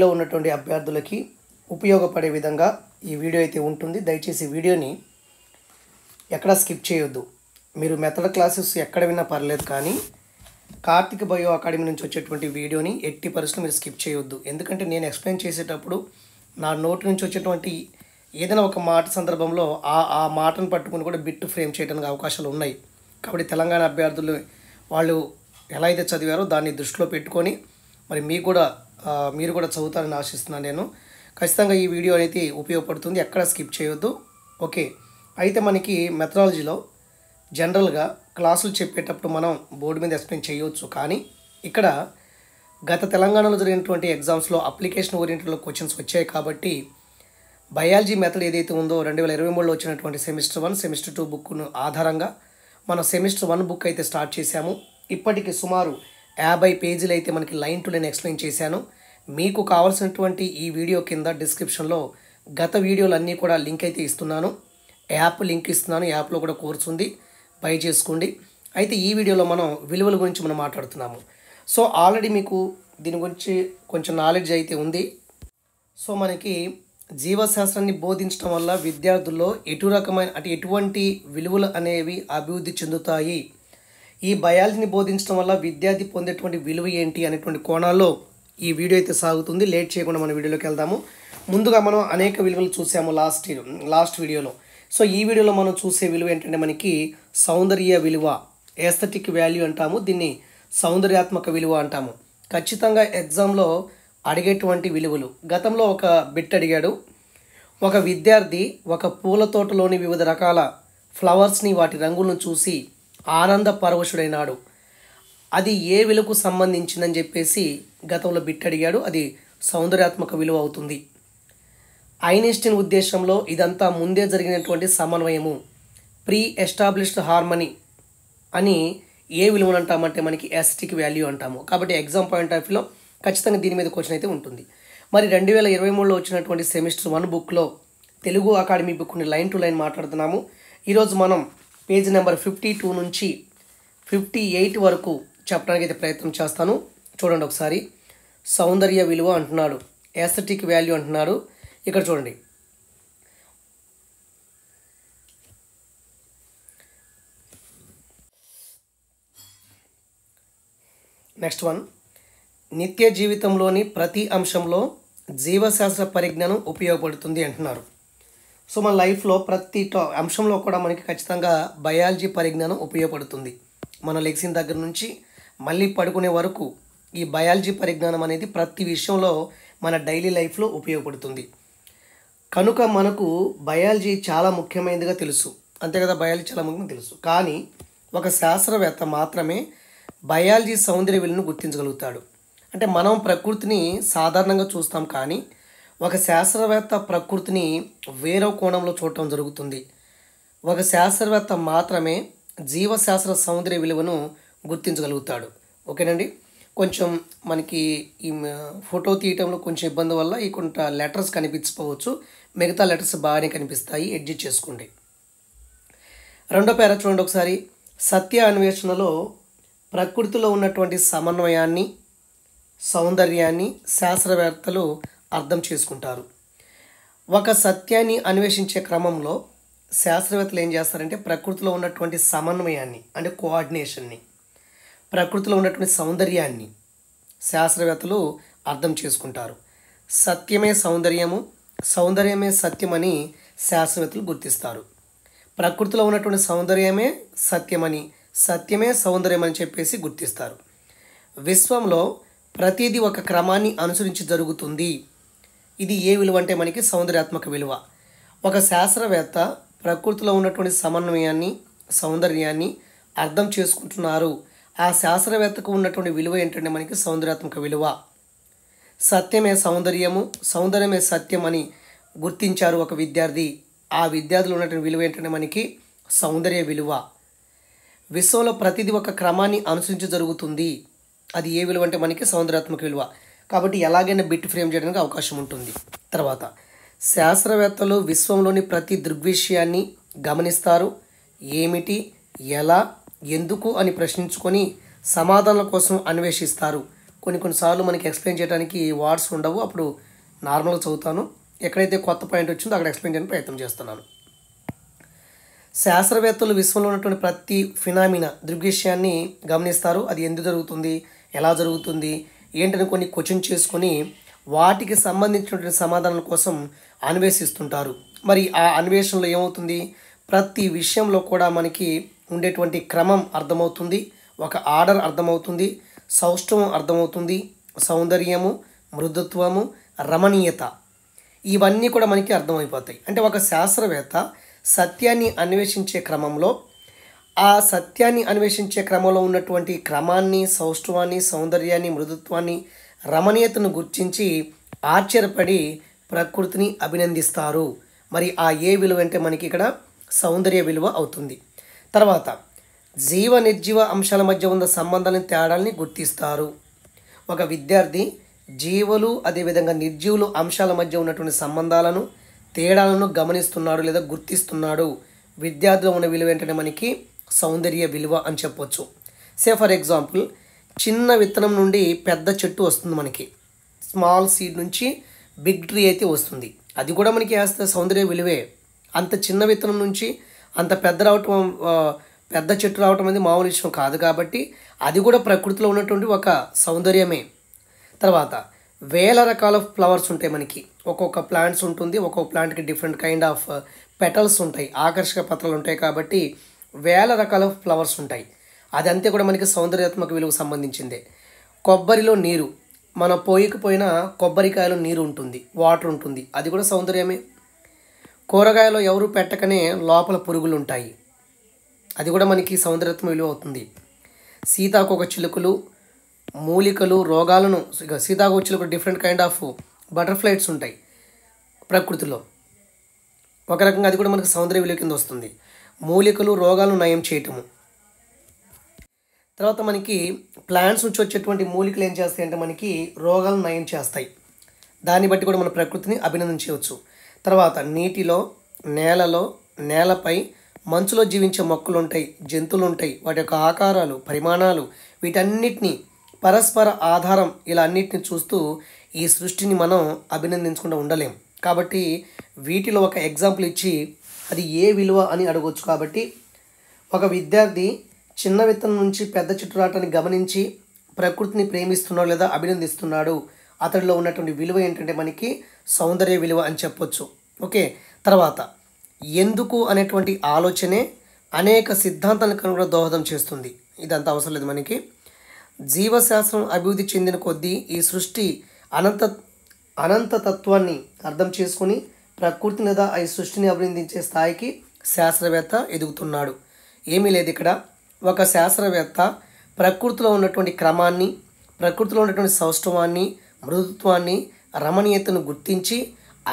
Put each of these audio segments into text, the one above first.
లో ఉన్నటువంటి అభ్యర్థులకి ఉపయోగపడే విధంగా ఈ వీడియో అయితే ఉంటుంది దయచేసి వీడియోని ఎక్కడ స్కిప్ చేయొద్దు మీరు మెథడ్ క్లాసెస్ ఎక్కడ విన్నా పర్లేదు కానీ కార్తిక్ బయో అకాడమీ నుంచి వచ్చేటువంటి వీడియోని ఎట్టి పరిస్థితులు మీరు స్కిప్ చేయొద్దు ఎందుకంటే నేను ఎక్స్ప్లెయిన్ చేసేటప్పుడు నా నోటు నుంచి వచ్చేటువంటి ఏదైనా ఒక మాట సందర్భంలో ఆ ఆ మాటను పట్టుకుని కూడా బిట్టు ఫ్రేమ్ చేయడానికి అవకాశాలు ఉన్నాయి కాబట్టి తెలంగాణ అభ్యర్థులు వాళ్ళు ఎలా అయితే చదివారో దాన్ని దృష్టిలో పెట్టుకొని మరి మీకు కూడా మీరు కూడా చదువుతారని ఆశిస్తున్నాను నేను ఖచ్చితంగా ఈ వీడియో అనేది ఉపయోగపడుతుంది ఎక్కడ స్కిప్ చేయొద్దు ఓకే అయితే మనకి మెథడాలజీలో జనరల్గా క్లాసులు చెప్పేటప్పుడు మనం బోర్డు మీద ఎక్స్ప్లెయిన్ చేయవచ్చు కానీ ఇక్కడ గత తెలంగాణలో జరిగినటువంటి ఎగ్జామ్స్లో అప్లికేషన్ ఓరియంటెడ్లో క్వశ్చన్స్ వచ్చాయి కాబట్టి బయాలజీ మెథడ్ ఏదైతే ఉందో రెండు వేల ఇరవై మూడులో వచ్చినటువంటి సెమిస్టర్ వన్ సెమిస్టర్ టూ బుక్ను ఆధారంగా మనం సెమిస్టర్ వన్ బుక్ అయితే స్టార్ట్ చేశాము ఇప్పటికి సుమారు యాభై పేజీలు అయితే మనకి లైన్ టు లైన్ ఎక్స్ప్లెయిన్ చేశాను మీకు కావాల్సినటువంటి ఈ వీడియో కింద డిస్క్రిప్షన్లో గత వీడియోలన్నీ కూడా లింక్ అయితే ఇస్తున్నాను యాప్ లింక్ ఇస్తున్నాను యాప్లో కూడా కోర్సు ఉంది బై చేసుకోండి అయితే ఈ వీడియోలో మనం విలువల గురించి మనం మాట్లాడుతున్నాము సో ఆల్రెడీ మీకు దీని గురించి కొంచెం నాలెడ్జ్ అయితే ఉంది సో మనకి జీవశాస్త్రాన్ని బోధించడం వల్ల విద్యార్థుల్లో ఎటు రకమైన అంటే ఎటువంటి విలువలు అనేవి అభివృద్ధి చెందుతాయి ఈ బయాలజీని బోధించడం వల్ల విద్యార్థి పొందేటువంటి విలువ ఏంటి అనేటువంటి కోణాల్లో ఈ వీడియో అయితే సాగుతుంది లేట్ చేయకుండా మన వీడియోలోకి వెళ్దాము ముందుగా మనం అనేక విలువలు చూసాము లాస్ట్ లాస్ట్ వీడియోలో సో ఈ వీడియోలో మనం చూసే విలువ ఏంటంటే మనకి సౌందర్య విలువ ఎస్థెటిక్ వాల్యూ అంటాము దీన్ని సౌందర్యాత్మక విలువ అంటాము ఖచ్చితంగా ఎగ్జామ్లో అడిగేటువంటి విలువలు గతంలో ఒక బిట్ అడిగాడు ఒక విద్యార్థి ఒక పూల తోటలోని వివిధ రకాల ఫ్లవర్స్ని వాటి రంగులను చూసి ఆనంద పరవశుడైనాడు అది ఏ విలువకు సంబంధించిందని చెప్పేసి గతంలో బిట్ అడిగాడు అది సౌందర్యాత్మక విలువ అవుతుంది ఐనిస్టిన్ ఉద్దేశంలో ఇదంతా ముందే జరిగినటువంటి సమన్వయము ప్రీ ఎస్టాబ్లిష్డ్ హార్మనీ అని ఏ విలువను అంటామంటే మనకి ఎస్టిక్ వాల్యూ అంటాము కాబట్టి ఎగ్జామ్ పాయింట్ ఆఫ్ వ్యూలో ఖచ్చితంగా దీని మీద క్వశ్చన్ అయితే ఉంటుంది మరి రెండు వేల ఇరవై మూడులో వచ్చినటువంటి సెమిస్టర్ వన్ బుక్లో తెలుగు అకాడమీ బుక్ని లైన్ టు లైన్ మాట్లాడుతున్నాము ఈరోజు మనం పేజ్ నెంబర్ ఫిఫ్టీ టూ నుంచి ఫిఫ్టీ ఎయిట్ వరకు చెప్పడానికి అయితే ప్రయత్నం చేస్తాను చూడండి ఒకసారి సౌందర్య విలువ అంటున్నాడు ఎస్థెటిక్ వాల్యూ అంటున్నాడు ఇక్కడ చూడండి నెక్స్ట్ వన్ నిత్య జీవితంలోని ప్రతి అంశంలో జీవశాస్త్ర పరిజ్ఞానం ఉపయోగపడుతుంది అంటున్నారు సో మన లైఫ్లో ప్రతి అంశంలో కూడా మనకి ఖచ్చితంగా బయాలజీ పరిజ్ఞానం ఉపయోగపడుతుంది మన లెగ్సిన్ దగ్గర నుంచి మళ్ళీ పడుకునే వరకు ఈ బయాలజీ పరిజ్ఞానం అనేది ప్రతి విషయంలో మన డైలీ లైఫ్లో ఉపయోగపడుతుంది కనుక మనకు బయాలజీ చాలా ముఖ్యమైనదిగా తెలుసు అంతే కదా బయాలజీ చాలా ముఖ్యమైన తెలుసు కానీ ఒక శాస్త్రవేత్త మాత్రమే బయాలజీ సౌందర్య విలువను గుర్తించగలుగుతాడు అంటే మనం ప్రకృతిని సాధారణంగా చూస్తాం కానీ ఒక శాస్త్రవేత్త ప్రకృతిని వేరే కోణంలో చూడటం జరుగుతుంది ఒక శాస్త్రవేత్త మాత్రమే జీవశాస్త్ర సౌందర్య విలువను గుర్తించగలుగుతాడు ఓకేనండి కొంచెం మనకి ఈ ఫోటో తీయటంలో కొంచెం ఇబ్బంది వల్ల ఈ కొంత లెటర్స్ కనిపించకపోవచ్చు మిగతా లెటర్స్ బాగానే కనిపిస్తాయి అడ్జస్ట్ చేసుకోండి రెండో పేర చూడండి ఒకసారి సత్య అన్వేషణలో ప్రకృతిలో ఉన్నటువంటి సమన్వయాన్ని సౌందర్యాన్ని శాస్త్రవేత్తలు అర్థం చేసుకుంటారు ఒక సత్యాన్ని అన్వేషించే క్రమంలో శాస్త్రవేత్తలు ఏం చేస్తారంటే ప్రకృతిలో ఉన్నటువంటి సమన్వయాన్ని అంటే కోఆర్డినేషన్ని ప్రకృతిలో ఉన్నటువంటి సౌందర్యాన్ని శాస్త్రవేత్తలు అర్థం చేసుకుంటారు సత్యమే సౌందర్యము సౌందర్యమే సత్యమని శాస్త్రవేత్తలు గుర్తిస్తారు ప్రకృతిలో ఉన్నటువంటి సౌందర్యమే సత్యమని సత్యమే సౌందర్యం అని చెప్పేసి గుర్తిస్తారు విశ్వంలో ప్రతిదీ ఒక క్రమాన్ని అనుసరించి జరుగుతుంది ఇది ఏ విలువ అంటే మనకి సౌందర్యాత్మక విలువ ఒక శాస్త్రవేత్త ప్రకృతిలో ఉన్నటువంటి సమన్వయాన్ని సౌందర్యాన్ని అర్థం చేసుకుంటున్నారు ఆ శాస్త్రవేత్తకు ఉన్నటువంటి విలువ ఏంటంటే మనకి సౌందర్యాత్మక విలువ సత్యమే సౌందర్యము సౌందర్యమే సత్యం అని గుర్తించారు ఒక విద్యార్థి ఆ విద్యార్థులు ఉన్నటువంటి విలువ ఏంటంటే మనకి సౌందర్య విలువ విశ్వంలో ప్రతిదీ ఒక క్రమాన్ని అనుసరించి జరుగుతుంది అది ఏ విలువ అంటే మనకి సౌందర్యాత్మక విలువ కాబట్టి ఎలాగైనా బిట్ ఫ్రేమ్ చేయడానికి అవకాశం ఉంటుంది తర్వాత శాస్త్రవేత్తలు విశ్వంలోని ప్రతి దృగ్విషయాన్ని గమనిస్తారు ఏమిటి ఎలా ఎందుకు అని ప్రశ్నించుకొని సమాధానాల కోసం అన్వేషిస్తారు కొన్ని కొన్నిసార్లు మనకి ఎక్స్ప్లెయిన్ చేయడానికి వార్డ్స్ ఉండవు అప్పుడు నార్మల్గా చదువుతాను ఎక్కడైతే కొత్త పాయింట్ వచ్చిందో అక్కడ ఎక్స్ప్లెయిన్ చేయడానికి ప్రయత్నం చేస్తున్నాను శాస్త్రవేత్తలు విశ్వంలో ఉన్నటువంటి ప్రతి ఫినామినా దృగ్విషయాన్ని గమనిస్తారు అది ఎందుకు జరుగుతుంది ఎలా జరుగుతుంది ఏంటని కొన్ని క్వశ్చన్ చేసుకొని వాటికి సంబంధించినటువంటి సమాధానం కోసం అన్వేషిస్తుంటారు మరి ఆ అన్వేషణలో ఏమవుతుంది ప్రతి విషయంలో కూడా మనకి ఉండేటువంటి క్రమం అర్థమవుతుంది ఒక ఆర్డర్ అర్థమవుతుంది సౌష్ఠవం అర్థమవుతుంది సౌందర్యము మృదుత్వము రమణీయత ఇవన్నీ కూడా మనకి అర్థమైపోతాయి అంటే ఒక శాస్త్రవేత్త సత్యాన్ని అన్వేషించే క్రమంలో ఆ సత్యాన్ని అన్వేషించే క్రమంలో ఉన్నటువంటి క్రమాన్ని సౌష్ఠవాన్ని సౌందర్యాన్ని మృదుత్వాన్ని రమణీయతను గుర్తించి ఆశ్చర్యపడి ప్రకృతిని అభినందిస్తారు మరి ఆ ఏ విలువ అంటే మనకి ఇక్కడ సౌందర్య విలువ అవుతుంది తర్వాత జీవ నిర్జీవ అంశాల మధ్య ఉన్న సంబంధాలని తేడాలని గుర్తిస్తారు ఒక విద్యార్థి జీవులు అదేవిధంగా నిర్జీవులు అంశాల మధ్య ఉన్నటువంటి సంబంధాలను తేడాలను గమనిస్తున్నాడు లేదా గుర్తిస్తున్నాడు విద్యార్థులు ఉన్న విలువ ఏంటంటే మనకి సౌందర్య విలువ అని చెప్పొచ్చు సే ఫర్ ఎగ్జాంపుల్ చిన్న విత్తనం నుండి పెద్ద చెట్టు వస్తుంది మనకి స్మాల్ సీడ్ నుంచి బిగ్ ట్రీ అయితే వస్తుంది అది కూడా మనకి వేస్తే సౌందర్య విలువే అంత చిన్న విత్తనం నుంచి అంత పెద్ద రావటం పెద్ద చెట్టు రావటం అనేది మామూలు విషయం కాదు కాబట్టి అది కూడా ప్రకృతిలో ఉన్నటువంటి ఒక సౌందర్యమే తర్వాత వేల రకాల ఫ్లవర్స్ ఉంటాయి మనకి ఒక్కొక్క ప్లాంట్స్ ఉంటుంది ఒక్కొక్క ప్లాంట్కి డిఫరెంట్ కైండ్ ఆఫ్ పెటల్స్ ఉంటాయి ఆకర్షక పత్రాలు ఉంటాయి కాబట్టి వేల రకాల ఫ్లవర్స్ ఉంటాయి అదంతే కూడా మనకి సౌందర్యాత్మక విలువకు సంబంధించిందే కొబ్బరిలో నీరు మనం పోయకపోయినా కొబ్బరికాయలో నీరు ఉంటుంది వాటర్ ఉంటుంది అది కూడా సౌందర్యమే కూరగాయలు ఎవరు పెట్టకనే లోపల పురుగులు ఉంటాయి అది కూడా మనకి సౌందర్యత్వం విలువ అవుతుంది సీతాకోక చిలుకలు మూలికలు రోగాలను సీతాకోక చిలుకలు డిఫరెంట్ కైండ్ ఆఫ్ బటర్ఫ్లైట్స్ ఉంటాయి ప్రకృతిలో ఒక రకంగా అది కూడా మనకు సౌందర్య విలువ కింద వస్తుంది మూలికలు రోగాలను నయం చేయటము తర్వాత మనకి ప్లాంట్స్ నుంచి వచ్చేటువంటి మూలికలు ఏం చేస్తాయి అంటే మనకి రోగాలను నయం చేస్తాయి దాన్ని బట్టి కూడా మన ప్రకృతిని అభినందించవచ్చు తర్వాత నీటిలో నేలలో నేలపై మంచులో జీవించే మొక్కలు ఉంటాయి జంతువులు ఉంటాయి వాటి యొక్క ఆకారాలు పరిమాణాలు వీటన్నిటిని పరస్పర ఆధారం ఇలా అన్నిటిని చూస్తూ ఈ సృష్టిని మనం అభినందించకుండా ఉండలేం కాబట్టి వీటిలో ఒక ఎగ్జాంపుల్ ఇచ్చి అది ఏ విలువ అని అడగవచ్చు కాబట్టి ఒక విద్యార్థి చిన్న విత్తనం నుంచి పెద్ద చెట్టు రావటాన్ని గమనించి ప్రకృతిని ప్రేమిస్తున్నాడు లేదా అభినందిస్తున్నాడు అతడిలో ఉన్నటువంటి విలువ ఏంటంటే మనకి సౌందర్య విలువ అని చెప్పొచ్చు ఓకే తర్వాత ఎందుకు అనేటువంటి ఆలోచనే అనేక సిద్ధాంతాలకు కూడా దోహదం చేస్తుంది ఇదంతా అవసరం లేదు మనకి జీవశాస్త్రం అభివృద్ధి చెందిన కొద్దీ ఈ సృష్టి అనంత అనంతతత్వాన్ని అర్థం చేసుకుని ప్రకృతి లేదా ఈ సృష్టిని అభివృద్ధించే స్థాయికి శాస్త్రవేత్త ఎదుగుతున్నాడు ఏమీ లేదు ఇక్కడ ఒక శాస్త్రవేత్త ప్రకృతిలో ఉన్నటువంటి క్రమాన్ని ప్రకృతిలో ఉన్నటువంటి సౌష్ఠవాన్ని మృదుత్వాన్ని రమణీయతను గుర్తించి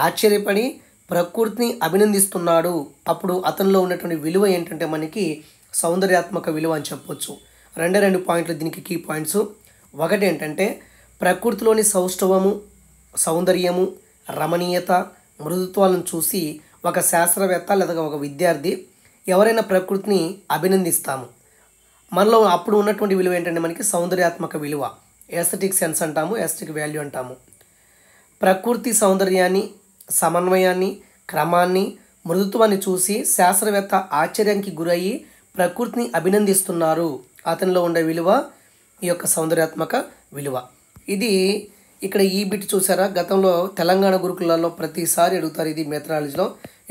ఆశ్చర్యపడి ప్రకృతిని అభినందిస్తున్నాడు అప్పుడు అతనిలో ఉన్నటువంటి విలువ ఏంటంటే మనకి సౌందర్యాత్మక విలువ అని చెప్పొచ్చు రెండే రెండు పాయింట్లు దీనికి కీ పాయింట్స్ ఒకటి ఏంటంటే ప్రకృతిలోని సౌష్ఠవము సౌందర్యము రమణీయత మృదుత్వాలను చూసి ఒక శాస్త్రవేత్త లేదా ఒక విద్యార్థి ఎవరైనా ప్రకృతిని అభినందిస్తాము మనలో అప్పుడు ఉన్నటువంటి విలువ ఏంటంటే మనకి సౌందర్యాత్మక విలువ ఎస్థెటిక్ సెన్స్ అంటాము ఎస్థెటిక్ వాల్యూ అంటాము ప్రకృతి సౌందర్యాన్ని సమన్వయాన్ని క్రమాన్ని మృదుత్వాన్ని చూసి శాస్త్రవేత్త ఆశ్చర్యానికి గురయ్యి ప్రకృతిని అభినందిస్తున్నారు అతనిలో ఉండే విలువ ఈ యొక్క సౌందర్యాత్మక విలువ ఇది ఇక్కడ ఈ బిట్ చూసారా గతంలో తెలంగాణ గురుకులలో ప్రతిసారి అడుగుతారు ఇది మెథడాలజీలో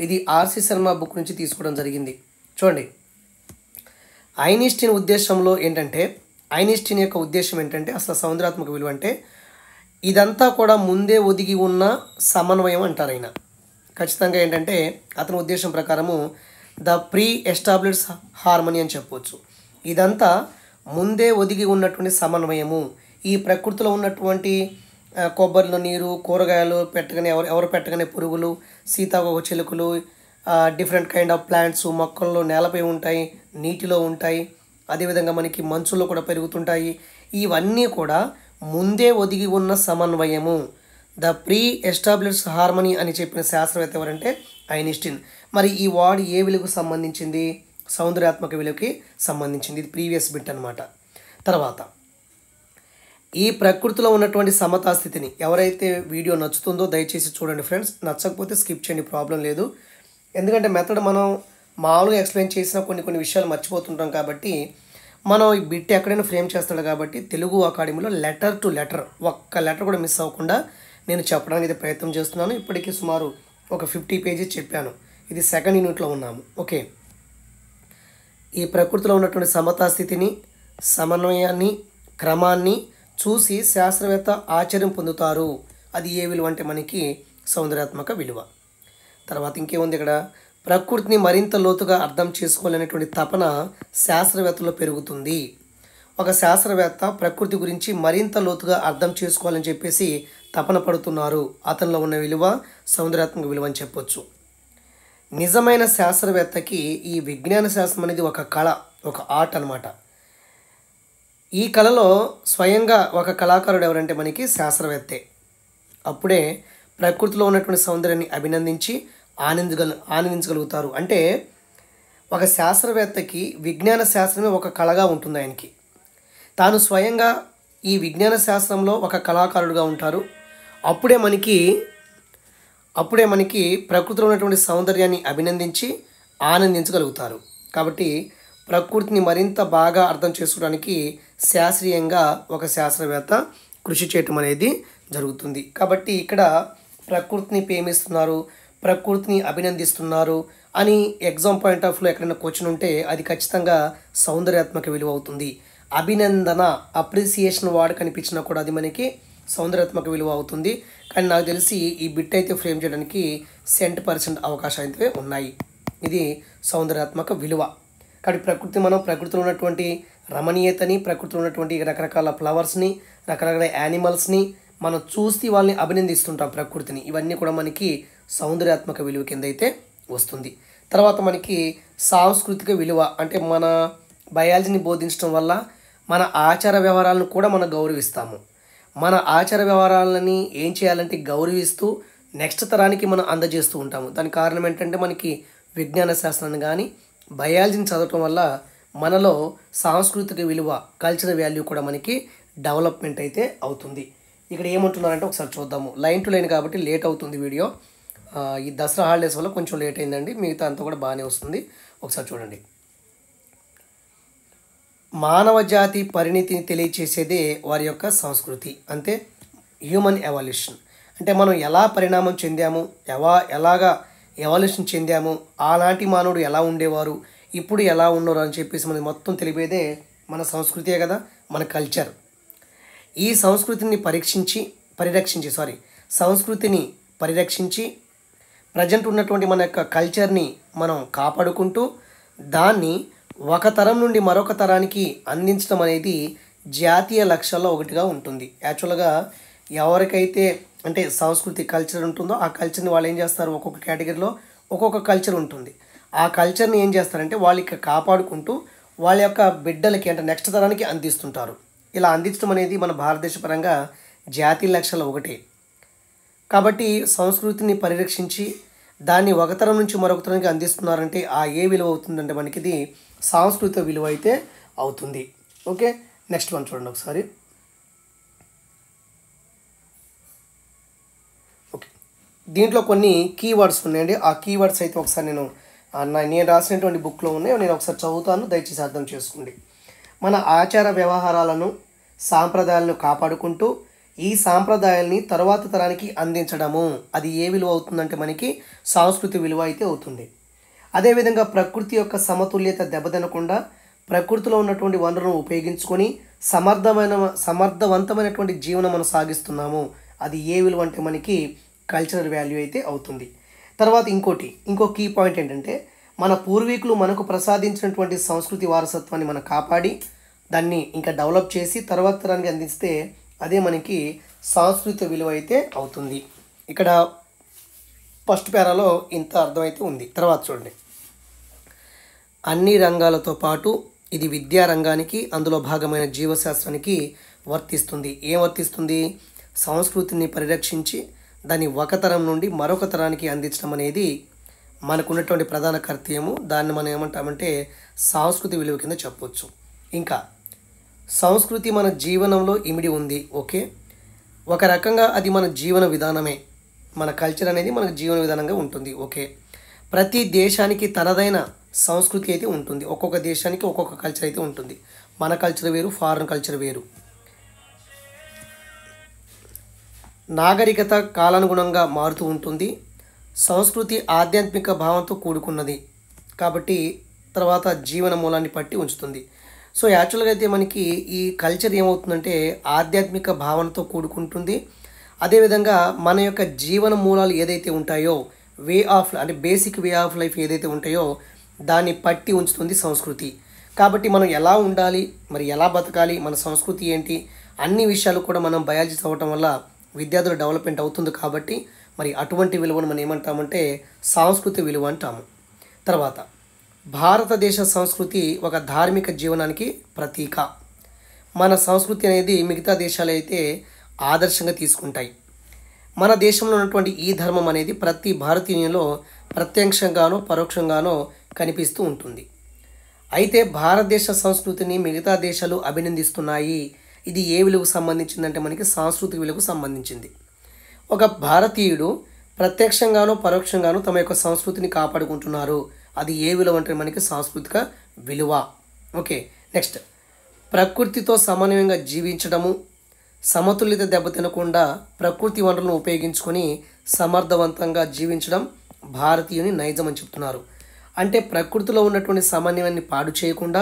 ఇది ఆర్సి శర్మ బుక్ నుంచి తీసుకోవడం జరిగింది చూడండి ఐనిస్టిన్ ఉద్దేశంలో ఏంటంటే ఐనిస్టిన్ యొక్క ఉద్దేశం ఏంటంటే అసలు సౌందర్యాత్మక విలువ అంటే ఇదంతా కూడా ముందే ఒదిగి ఉన్న సమన్వయం అంటారు ఆయన ఖచ్చితంగా ఏంటంటే అతని ఉద్దేశం ప్రకారము ద ప్రీ ఎస్టాబ్లిష్ హార్మనీ అని చెప్పవచ్చు ఇదంతా ముందే ఒదిగి ఉన్నటువంటి సమన్వయము ఈ ప్రకృతిలో ఉన్నటువంటి కొబ్బరిలో నీరు కూరగాయలు పెట్టగానే ఎవరు ఎవరు పెట్టగానే పురుగులు సీతాకోక చిలుకలు డిఫరెంట్ కైండ్ ఆఫ్ ప్లాంట్స్ మొక్కల్లో నేలపై ఉంటాయి నీటిలో ఉంటాయి అదేవిధంగా మనకి మంచులు కూడా పెరుగుతుంటాయి ఇవన్నీ కూడా ముందే ఒదిగి ఉన్న సమన్వయము ద ప్రీ ఎస్టాబ్లిష్ హార్మనీ అని చెప్పిన శాస్త్రవేత్త ఎవరంటే ఐనిస్టిన్ మరి ఈ వార్డ్ ఏ విలువకు సంబంధించింది సౌందర్యాత్మక విలువకి సంబంధించింది ఇది ప్రీవియస్ బిట్ అనమాట తర్వాత ఈ ప్రకృతిలో ఉన్నటువంటి సమతా స్థితిని ఎవరైతే వీడియో నచ్చుతుందో దయచేసి చూడండి ఫ్రెండ్స్ నచ్చకపోతే స్కిప్ చేయండి ప్రాబ్లం లేదు ఎందుకంటే మెథడ్ మనం మామూలుగా ఎక్స్ప్లెయిన్ చేసిన కొన్ని కొన్ని విషయాలు మర్చిపోతుంటాం కాబట్టి మనం ఈ బిట్ ఎక్కడైనా ఫ్రేమ్ చేస్తాడు కాబట్టి తెలుగు అకాడమీలో లెటర్ టు లెటర్ ఒక్క లెటర్ కూడా మిస్ అవ్వకుండా నేను చెప్పడానికి అయితే ప్రయత్నం చేస్తున్నాను ఇప్పటికీ సుమారు ఒక ఫిఫ్టీ పేజెస్ చెప్పాను ఇది సెకండ్ యూనిట్లో ఉన్నాము ఓకే ఈ ప్రకృతిలో ఉన్నటువంటి సమతాస్థితిని సమన్వయాన్ని క్రమాన్ని చూసి శాస్త్రవేత్త ఆశ్చర్యం పొందుతారు అది ఏ విలువ అంటే మనకి సౌందర్యాత్మక విలువ తర్వాత ఇంకేముంది ఇక్కడ ప్రకృతిని మరింత లోతుగా అర్థం చేసుకోవాలనేటువంటి తపన శాస్త్రవేత్తలో పెరుగుతుంది ఒక శాస్త్రవేత్త ప్రకృతి గురించి మరింత లోతుగా అర్థం చేసుకోవాలని చెప్పేసి తపన పడుతున్నారు అతనిలో ఉన్న విలువ సౌందర్యాత్మక విలువ అని చెప్పొచ్చు నిజమైన శాస్త్రవేత్తకి ఈ విజ్ఞాన శాస్త్రం అనేది ఒక కళ ఒక ఆర్ట్ అనమాట ఈ కళలో స్వయంగా ఒక కళాకారుడు ఎవరంటే మనకి శాస్త్రవేత్తే అప్పుడే ప్రకృతిలో ఉన్నటువంటి సౌందర్యాన్ని అభినందించి ఆనందగల ఆనందించగలుగుతారు అంటే ఒక శాస్త్రవేత్తకి విజ్ఞాన శాస్త్రమే ఒక కళగా ఉంటుంది ఆయనకి తాను స్వయంగా ఈ విజ్ఞాన శాస్త్రంలో ఒక కళాకారుడుగా ఉంటారు అప్పుడే మనకి అప్పుడే మనకి ప్రకృతిలో ఉన్నటువంటి సౌందర్యాన్ని అభినందించి ఆనందించగలుగుతారు కాబట్టి ప్రకృతిని మరింత బాగా అర్థం చేసుకోవడానికి శాస్త్రీయంగా ఒక శాస్త్రవేత్త కృషి చేయటం అనేది జరుగుతుంది కాబట్టి ఇక్కడ ప్రకృతిని ప్రేమిస్తున్నారు ప్రకృతిని అభినందిస్తున్నారు అని ఎగ్జామ్ పాయింట్ ఆఫ్లో ఎక్కడైనా క్వశ్చన్ ఉంటే అది ఖచ్చితంగా సౌందర్యాత్మక విలువ అవుతుంది అభినందన అప్రిసియేషన్ వాడు కనిపించినా కూడా అది మనకి సౌందర్యాత్మక విలువ అవుతుంది కానీ నాకు తెలిసి ఈ బిట్ అయితే ఫ్రేమ్ చేయడానికి సెంట్ పర్సెంట్ అవకాశం అయితే ఉన్నాయి ఇది సౌందర్యాత్మక విలువ కాబట్టి ప్రకృతి మనం ప్రకృతిలో ఉన్నటువంటి రమణీయతని ప్రకృతిలో ఉన్నటువంటి రకరకాల ఫ్లవర్స్ని రకరకాల యానిమల్స్ని మనం చూసి వాళ్ళని అభినందిస్తుంటాం ప్రకృతిని ఇవన్నీ కూడా మనకి సౌందర్యాత్మక విలువ కింద అయితే వస్తుంది తర్వాత మనకి సాంస్కృతిక విలువ అంటే మన బయాలజీని బోధించడం వల్ల మన ఆచార వ్యవహారాలను కూడా మనం గౌరవిస్తాము మన ఆచార వ్యవహారాలని ఏం చేయాలంటే గౌరవిస్తూ నెక్స్ట్ తరానికి మనం అందజేస్తూ ఉంటాము దాని కారణం ఏంటంటే మనకి విజ్ఞాన శాస్త్రాన్ని కానీ బయాలజీని చదవటం వల్ల మనలో సాంస్కృతిక విలువ కల్చరల్ వాల్యూ కూడా మనకి డెవలప్మెంట్ అయితే అవుతుంది ఇక్కడ ఏమంటున్నారంటే ఒకసారి చూద్దాము లైన్ టు లైన్ కాబట్టి లేట్ అవుతుంది వీడియో ఈ దసరా హాలిడేస్ వల్ల కొంచెం లేట్ అయిందండి మిగతా అంతా కూడా బాగానే వస్తుంది ఒకసారి చూడండి మానవ జాతి పరిణితిని తెలియచేసేదే వారి యొక్క సంస్కృతి అంతే హ్యూమన్ ఎవల్యూషన్ అంటే మనం ఎలా పరిణామం చెందాము ఎలా ఎలాగా ఎవల్యూషన్ చెందాము ఆనాటి మానవుడు ఎలా ఉండేవారు ఇప్పుడు ఎలా ఉన్నారు అని చెప్పేసి మనది మొత్తం తెలిపేదే మన సంస్కృతియే కదా మన కల్చర్ ఈ సంస్కృతిని పరీక్షించి పరిరక్షించి సారీ సంస్కృతిని పరిరక్షించి ప్రజెంట్ ఉన్నటువంటి మన యొక్క కల్చర్ని మనం కాపాడుకుంటూ దాన్ని ఒక తరం నుండి మరొక తరానికి అందించడం అనేది జాతీయ లక్ష్యాల్లో ఒకటిగా ఉంటుంది యాక్చువల్గా ఎవరికైతే అంటే సంస్కృతి కల్చర్ ఉంటుందో ఆ కల్చర్ని వాళ్ళు ఏం చేస్తారు ఒక్కొక్క కేటగిరీలో ఒక్కొక్క కల్చర్ ఉంటుంది ఆ కల్చర్ని ఏం చేస్తారంటే ఇక్కడ కాపాడుకుంటూ వాళ్ళ యొక్క బిడ్డలకి అంటే నెక్స్ట్ తరానికి అందిస్తుంటారు ఇలా అందించడం అనేది మన భారతదేశ పరంగా జాతీయ లక్ష్యాలు ఒకటే కాబట్టి సంస్కృతిని పరిరక్షించి దాన్ని ఒకతరం నుంచి మరొకతరానికి అందిస్తున్నారంటే ఆ ఏ విలువ అవుతుందంటే మనకి ఇది సాంస్కృతిక విలువ అయితే అవుతుంది ఓకే నెక్స్ట్ వన్ చూడండి ఒకసారి ఓకే దీంట్లో కొన్ని కీవర్డ్స్ ఉన్నాయండి ఆ కీవర్డ్స్ అయితే ఒకసారి నేను నేను రాసినటువంటి బుక్లో ఉన్నాయి నేను ఒకసారి చదువుతాను దయచేసి అర్థం చేసుకోండి మన ఆచార వ్యవహారాలను సాంప్రదాయాలను కాపాడుకుంటూ ఈ సాంప్రదాయాల్ని తరువాత తరానికి అందించడము అది ఏ విలువ అవుతుందంటే మనకి సాంస్కృతి విలువ అయితే అవుతుంది అదేవిధంగా ప్రకృతి యొక్క సమతుల్యత దెబ్బతినకుండా ప్రకృతిలో ఉన్నటువంటి వనరులను ఉపయోగించుకొని సమర్థమైన సమర్థవంతమైనటువంటి జీవనం మనం సాగిస్తున్నాము అది ఏ విలువ అంటే మనకి కల్చరల్ వాల్యూ అయితే అవుతుంది తర్వాత ఇంకోటి ఇంకో కీ పాయింట్ ఏంటంటే మన పూర్వీకులు మనకు ప్రసాదించినటువంటి సంస్కృతి వారసత్వాన్ని మనం కాపాడి దాన్ని ఇంకా డెవలప్ చేసి తర్వాత తరానికి అందిస్తే అదే మనకి సాంస్కృతిక విలువ అయితే అవుతుంది ఇక్కడ ఫస్ట్ పేరాలో ఇంత అర్థమైతే ఉంది తర్వాత చూడండి అన్ని రంగాలతో పాటు ఇది విద్యా రంగానికి అందులో భాగమైన జీవశాస్త్రానికి వర్తిస్తుంది ఏం వర్తిస్తుంది సంస్కృతిని పరిరక్షించి దాన్ని ఒక తరం నుండి మరొక తరానికి అందించడం అనేది మనకున్నటువంటి ప్రధాన కర్తవ్యము దాన్ని మనం ఏమంటామంటే సాంస్కృతి విలువ కింద చెప్పవచ్చు ఇంకా సంస్కృతి మన జీవనంలో ఇమిడి ఉంది ఓకే ఒక రకంగా అది మన జీవన విధానమే మన కల్చర్ అనేది మన జీవన విధానంగా ఉంటుంది ఓకే ప్రతి దేశానికి తనదైన సంస్కృతి అయితే ఉంటుంది ఒక్కొక్క దేశానికి ఒక్కొక్క కల్చర్ అయితే ఉంటుంది మన కల్చర్ వేరు ఫారెన్ కల్చర్ వేరు నాగరికత కాలానుగుణంగా మారుతూ ఉంటుంది సంస్కృతి ఆధ్యాత్మిక భావంతో కూడుకున్నది కాబట్టి తర్వాత జీవన మూలాన్ని పట్టి ఉంచుతుంది సో యాక్చువల్గా అయితే మనకి ఈ కల్చర్ ఏమవుతుందంటే ఆధ్యాత్మిక భావనతో కూడుకుంటుంది అదేవిధంగా మన యొక్క జీవన మూలాలు ఏదైతే ఉంటాయో వే ఆఫ్ అంటే బేసిక్ వే ఆఫ్ లైఫ్ ఏదైతే ఉంటాయో దాన్ని పట్టి ఉంచుతుంది సంస్కృతి కాబట్టి మనం ఎలా ఉండాలి మరి ఎలా బతకాలి మన సంస్కృతి ఏంటి అన్ని విషయాలు కూడా మనం బయాలజీ చదవటం వల్ల విద్యార్థులు డెవలప్మెంట్ అవుతుంది కాబట్టి మరి అటువంటి విలువను మనం ఏమంటామంటే సాంస్కృతిక విలువ అంటాము తర్వాత భారతదేశ సంస్కృతి ఒక ధార్మిక జీవనానికి ప్రతీక మన సంస్కృతి అనేది మిగతా దేశాలు అయితే ఆదర్శంగా తీసుకుంటాయి మన దేశంలో ఉన్నటువంటి ఈ ధర్మం అనేది ప్రతి భారతీయులో ప్రత్యక్షంగానో పరోక్షంగానో కనిపిస్తూ ఉంటుంది అయితే భారతదేశ సంస్కృతిని మిగతా దేశాలు అభినందిస్తున్నాయి ఇది ఏ విలువకు సంబంధించిందంటే మనకి సాంస్కృతిక విలువకు సంబంధించింది ఒక భారతీయుడు ప్రత్యక్షంగానో పరోక్షంగానో తమ యొక్క సంస్కృతిని కాపాడుకుంటున్నారు అది ఏ విలువ అంటే మనకి సాంస్కృతిక విలువ ఓకే నెక్స్ట్ ప్రకృతితో సమన్వయంగా జీవించడము సమతుల్యత దెబ్బతినకుండా ప్రకృతి వనరులను ఉపయోగించుకొని సమర్థవంతంగా జీవించడం భారతీయుని నైజం అని చెప్తున్నారు అంటే ప్రకృతిలో ఉన్నటువంటి సమన్వయాన్ని పాడు చేయకుండా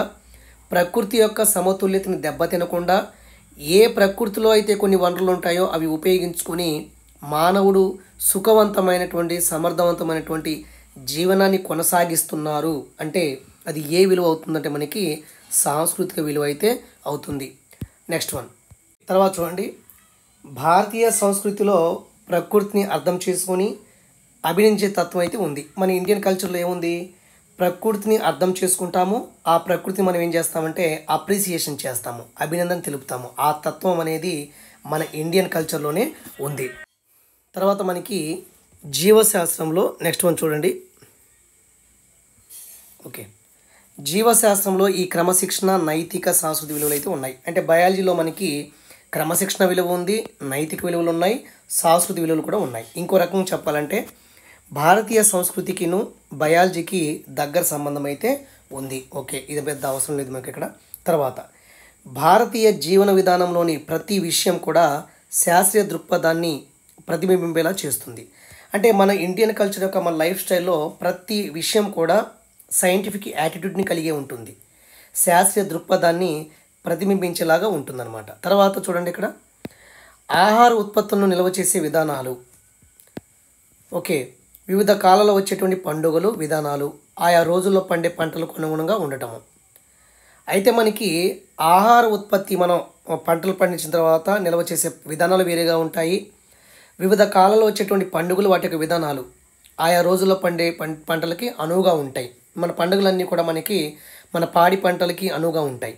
ప్రకృతి యొక్క సమతుల్యతని దెబ్బతినకుండా ఏ ప్రకృతిలో అయితే కొన్ని వనరులు ఉంటాయో అవి ఉపయోగించుకొని మానవుడు సుఖవంతమైనటువంటి సమర్థవంతమైనటువంటి జీవనాన్ని కొనసాగిస్తున్నారు అంటే అది ఏ విలువ అవుతుందంటే మనకి సాంస్కృతిక విలువ అయితే అవుతుంది నెక్స్ట్ వన్ తర్వాత చూడండి భారతీయ సంస్కృతిలో ప్రకృతిని అర్థం చేసుకొని అభినందించే తత్వం అయితే ఉంది మన ఇండియన్ కల్చర్లో ఏముంది ప్రకృతిని అర్థం చేసుకుంటాము ఆ ప్రకృతిని మనం ఏం చేస్తామంటే అప్రిసియేషన్ చేస్తాము అభినందన తెలుపుతాము ఆ తత్వం అనేది మన ఇండియన్ కల్చర్లోనే ఉంది తర్వాత మనకి జీవశాస్త్రంలో నెక్స్ట్ వన్ చూడండి ఓకే జీవశాస్త్రంలో ఈ క్రమశిక్షణ నైతిక సాంస్కృతిక విలువలు అయితే ఉన్నాయి అంటే బయాలజీలో మనకి క్రమశిక్షణ విలువ ఉంది నైతిక విలువలు ఉన్నాయి సాంస్కృతిక విలువలు కూడా ఉన్నాయి ఇంకో రకం చెప్పాలంటే భారతీయ సంస్కృతికిను బయాలజీకి దగ్గర సంబంధం అయితే ఉంది ఓకే ఇది పెద్ద అవసరం లేదు మనకి ఇక్కడ తర్వాత భారతీయ జీవన విధానంలోని ప్రతి విషయం కూడా శాస్త్రీయ దృక్పథాన్ని ప్రతిబింబింపేలా చేస్తుంది అంటే మన ఇండియన్ కల్చర్ యొక్క మన లైఫ్ స్టైల్లో ప్రతి విషయం కూడా సైంటిఫిక్ యాటిట్యూడ్ని కలిగి ఉంటుంది శాస్త్రీయ దృక్పథాన్ని ప్రతిబింబించేలాగా ఉంటుందన్నమాట తర్వాత చూడండి ఇక్కడ ఆహార ఉత్పత్తులను నిల్వ చేసే విధానాలు ఓకే వివిధ కాలాల్లో వచ్చేటువంటి పండుగలు విధానాలు ఆయా రోజుల్లో పండే పంటలకు అనుగుణంగా ఉండటము అయితే మనకి ఆహార ఉత్పత్తి మనం పంటలు పండించిన తర్వాత నిల్వ చేసే విధానాలు వేరేగా ఉంటాయి వివిధ కాలంలో వచ్చేటువంటి పండుగలు వాటి యొక్క విధానాలు ఆయా రోజుల్లో పండే పంటలకి అనువుగా ఉంటాయి మన పండుగలన్నీ కూడా మనకి మన పాడి పంటలకి అనువుగా ఉంటాయి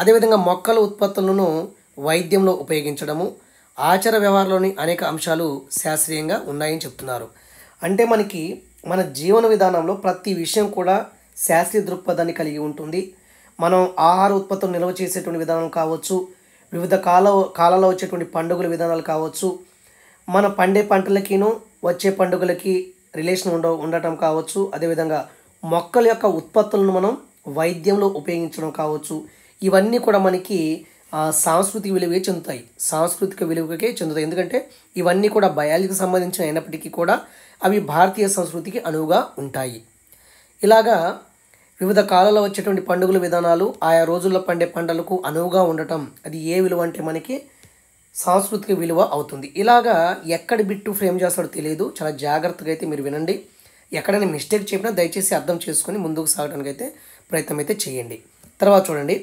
అదేవిధంగా మొక్కల ఉత్పత్తులను వైద్యంలో ఉపయోగించడము ఆచార వ్యవహారంలోని అనేక అంశాలు శాస్త్రీయంగా ఉన్నాయని చెప్తున్నారు అంటే మనకి మన జీవన విధానంలో ప్రతి విషయం కూడా శాస్త్రీయ దృక్పథాన్ని కలిగి ఉంటుంది మనం ఆహార ఉత్పత్తులు నిల్వ చేసేటువంటి విధానం కావచ్చు వివిధ కాల కాలంలో వచ్చేటువంటి పండుగల విధానాలు కావచ్చు మన పండే పంటలకినూ వచ్చే పండుగలకి రిలేషన్ ఉండ ఉండటం కావచ్చు అదేవిధంగా మొక్కల యొక్క ఉత్పత్తులను మనం వైద్యంలో ఉపయోగించడం కావచ్చు ఇవన్నీ కూడా మనకి సాంస్కృతిక విలువకే చెందుతాయి సాంస్కృతిక విలువకే చెందుతాయి ఎందుకంటే ఇవన్నీ కూడా బయాలజీకి సంబంధించిన అయినప్పటికీ కూడా అవి భారతీయ సంస్కృతికి అనువుగా ఉంటాయి ఇలాగా వివిధ కాలాల్లో వచ్చేటువంటి పండుగల విధానాలు ఆయా రోజుల్లో పండే పండలకు అనువుగా ఉండటం అది ఏ విలువ అంటే మనకి సాంస్కృతిక విలువ అవుతుంది ఇలాగా ఎక్కడ బిట్టు ఫ్రేమ్ చేస్తాడో తెలియదు చాలా జాగ్రత్తగా అయితే మీరు వినండి ఎక్కడైనా మిస్టేక్ చెప్పినా దయచేసి అర్థం చేసుకొని ముందుకు సాగడానికి అయితే ప్రయత్నం అయితే చేయండి తర్వాత చూడండి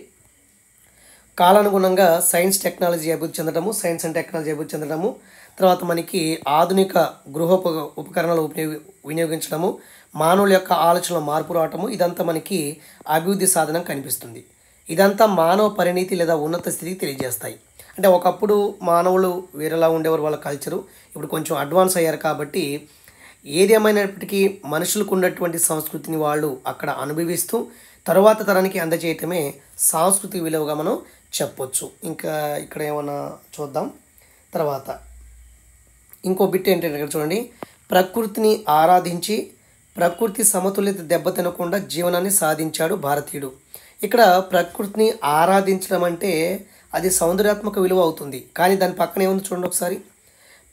కాలానుగుణంగా సైన్స్ టెక్నాలజీ అభివృద్ధి చెందడము సైన్స్ అండ్ టెక్నాలజీ అభివృద్ధి చెందడము తర్వాత మనకి ఆధునిక గృహోప ఉపకరణాలు ఉపయోగ వినియోగించడము మానవుల యొక్క ఆలోచనలు మార్పు రావటము ఇదంతా మనకి అభివృద్ధి సాధనం కనిపిస్తుంది ఇదంతా మానవ పరిణితి లేదా ఉన్నత స్థితికి తెలియజేస్తాయి అంటే ఒకప్పుడు మానవులు వేరేలా ఉండేవారు వాళ్ళ కల్చరు ఇప్పుడు కొంచెం అడ్వాన్స్ అయ్యారు కాబట్టి ఏదేమైనప్పటికీ మనుషులకు ఉన్నటువంటి సంస్కృతిని వాళ్ళు అక్కడ అనుభవిస్తూ తరువాత తరానికి అందజేయటమే సాంస్కృతిక విలువగా మనం చెప్పొచ్చు ఇంకా ఇక్కడ ఏమైనా చూద్దాం తర్వాత ఇంకో బిట్ ఏంటంటే ఇక్కడ చూడండి ప్రకృతిని ఆరాధించి ప్రకృతి సమతుల్యత దెబ్బతినకుండా జీవనాన్ని సాధించాడు భారతీయుడు ఇక్కడ ప్రకృతిని ఆరాధించడం అంటే అది సౌందర్యాత్మక విలువ అవుతుంది కానీ దాని పక్కన ఏముంది చూడండి ఒకసారి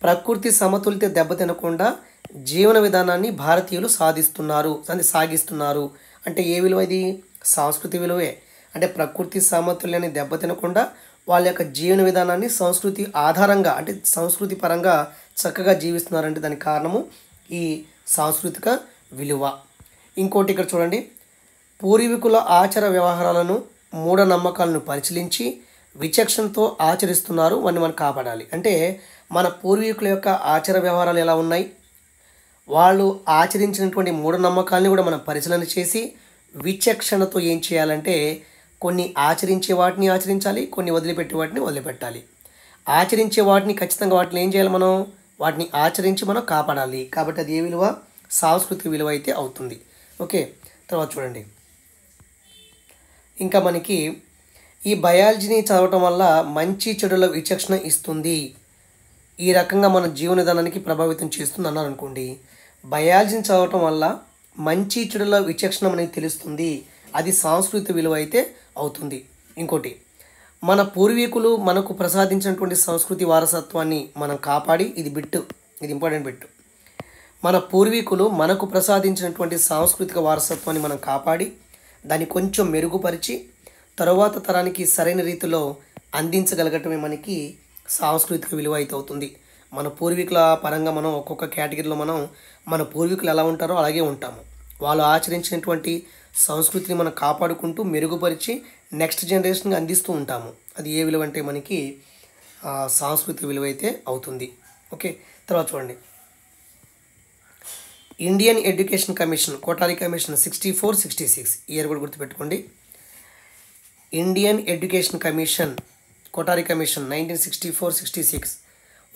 ప్రకృతి సమతుల్యత దెబ్బతినకుండా జీవన విధానాన్ని భారతీయులు సాధిస్తున్నారు దాన్ని సాగిస్తున్నారు అంటే ఏ విలువ ఇది సాంస్కృతి విలువే అంటే ప్రకృతి సమతుల్యాన్ని దెబ్బతినకుండా వాళ్ళ యొక్క జీవన విధానాన్ని సంస్కృతి ఆధారంగా అంటే సంస్కృతి పరంగా చక్కగా జీవిస్తున్నారంటే దానికి కారణము ఈ సాంస్కృతిక విలువ ఇంకోటి ఇక్కడ చూడండి పూర్వీకుల ఆచార వ్యవహారాలను మూఢనమ్మకాలను పరిశీలించి విచక్షణతో ఆచరిస్తున్నారు వారిని మనం కాపాడాలి అంటే మన పూర్వీకుల యొక్క ఆచార వ్యవహారాలు ఎలా ఉన్నాయి వాళ్ళు ఆచరించినటువంటి నమ్మకాలని కూడా మనం పరిశీలన చేసి విచక్షణతో ఏం చేయాలంటే కొన్ని ఆచరించే వాటిని ఆచరించాలి కొన్ని వదిలిపెట్టే వాటిని వదిలిపెట్టాలి ఆచరించే వాటిని ఖచ్చితంగా వాటిని ఏం చేయాలి మనం వాటిని ఆచరించి మనం కాపాడాలి కాబట్టి అది ఏ విలువ సాంస్కృతిక విలువ అయితే అవుతుంది ఓకే తర్వాత చూడండి ఇంకా మనకి ఈ బయాలజీని చదవటం వల్ల మంచి చెడుల విచక్షణ ఇస్తుంది ఈ రకంగా మన జీవన విధానానికి ప్రభావితం చేస్తుంది అన్నారు అనుకోండి బయాలజీని చదవటం వల్ల మంచి చెడుల విచక్షణ అనేది తెలుస్తుంది అది సాంస్కృతిక విలువ అయితే అవుతుంది ఇంకోటి మన పూర్వీకులు మనకు ప్రసాదించినటువంటి సంస్కృతి వారసత్వాన్ని మనం కాపాడి ఇది బిట్టు ఇది ఇంపార్టెంట్ బిట్టు మన పూర్వీకులు మనకు ప్రసాదించినటువంటి సాంస్కృతిక వారసత్వాన్ని మనం కాపాడి దాన్ని కొంచెం మెరుగుపరిచి తరువాత తరానికి సరైన రీతిలో అందించగలగటమే మనకి సాంస్కృతిక విలువ అయితే అవుతుంది మన పూర్వీకుల పరంగా మనం ఒక్కొక్క కేటగిరీలో మనం మన పూర్వీకులు ఎలా ఉంటారో అలాగే ఉంటాము వాళ్ళు ఆచరించినటువంటి సంస్కృతిని మనం కాపాడుకుంటూ మెరుగుపరిచి నెక్స్ట్ జనరేషన్కి అందిస్తూ ఉంటాము అది ఏ విలువ అంటే మనకి సాంస్కృతిక విలువ అయితే అవుతుంది ఓకే తర్వాత చూడండి Indian education commission Kothari commission sixty four sixty six year కూడా గుర్తుపెట్టుకోండి Indian education commission Kothari commission nineteen sixty four sixty six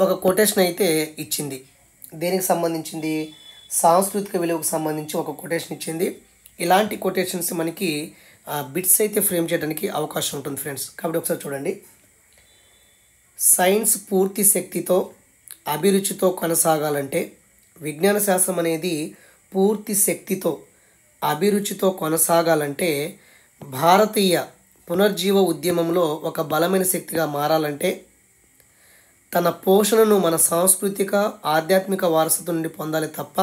ఒక కొటేషన్ అయితే ఇచ్చింది దేనికి సంబంధించింది సాంస్కృతిక విలువకు సంబంధించి ఒక కొటేషన్ ఇచ్చింది ఇలాంటి కొటేషన్స్ మనకి బిట్స్ అయితే ఫ్రేమ్ చేయడానికి అవకాశం ఉంటుంది ఫ్రెండ్స్ కాబట్టి ఒకసారి చూడండి సైన్స్ పూర్తి శక్తితో అభిరుచితో కొనసాగాలంటే విజ్ఞాన శాస్త్రం అనేది పూర్తి శక్తితో అభిరుచితో కొనసాగాలంటే భారతీయ పునర్జీవ ఉద్యమంలో ఒక బలమైన శక్తిగా మారాలంటే తన పోషణను మన సాంస్కృతిక ఆధ్యాత్మిక వారసత్వం నుండి పొందాలి తప్ప